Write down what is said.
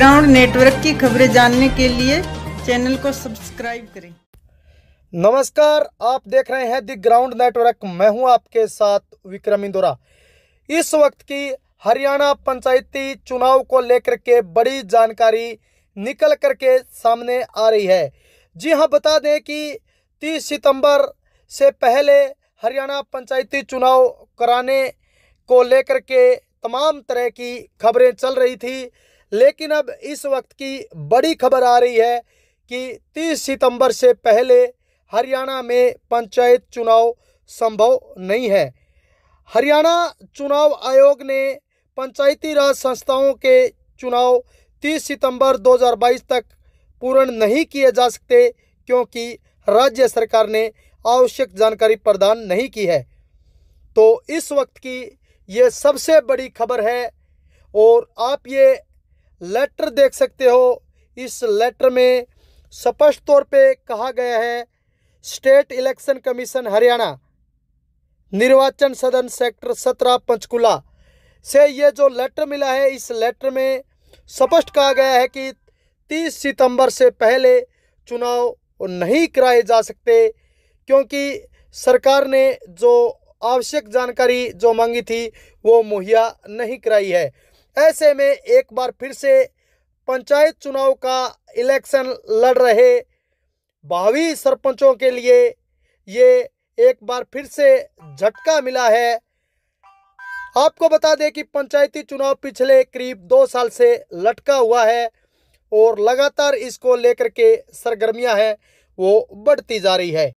ground network की खबरें जानने के लिए चैनल को सब्सक्राइब करें नमस्कार आप देख रहे हैं द ग्राउंड नेटवर्क मैं हूं आपके साथ विक्रम इंदोरा इस वक्त की हरियाणा पंचायती चुनाव को लेकर के बड़ी जानकारी निकल कर के सामने आ रही है जी हां बता दें कि 30 सितंबर से पहले हरियाणा पंचायती चुनाव कराने को लेकर के तमाम तरह की खबरें चल रही थी लेकिन अब इस वक्त की बड़ी खबर आ रही है कि 30 सितंबर से पहले हरियाणा में पंचायत चुनाव संभव नहीं है हरियाणा चुनाव आयोग ने पंचायती राज संस्थाओं के चुनाव 30 सितंबर 2022 तक पूर्ण नहीं किए जा सकते क्योंकि राज्य सरकार ने आवश्यक जानकारी प्रदान नहीं की है तो इस वक्त की ये सबसे बड़ी खबर है और आप ये लेटर देख सकते हो इस लेटर में स्पष्ट तौर पे कहा गया है स्टेट इलेक्शन कमीशन हरियाणा निर्वाचन सदन सेक्टर सत्रह पंचकुला से ये जो लेटर मिला है इस लेटर में स्पष्ट कहा गया है कि 30 सितंबर से पहले चुनाव नहीं कराए जा सकते क्योंकि सरकार ने जो आवश्यक जानकारी जो मांगी थी वो मुहैया नहीं कराई है ऐसे में एक बार फिर से पंचायत चुनाव का इलेक्शन लड़ रहे भावी सरपंचों के लिए ये एक बार फिर से झटका मिला है आपको बता दें कि पंचायती चुनाव पिछले करीब दो साल से लटका हुआ है और लगातार इसको लेकर के सरगर्मियां हैं वो बढ़ती जा रही है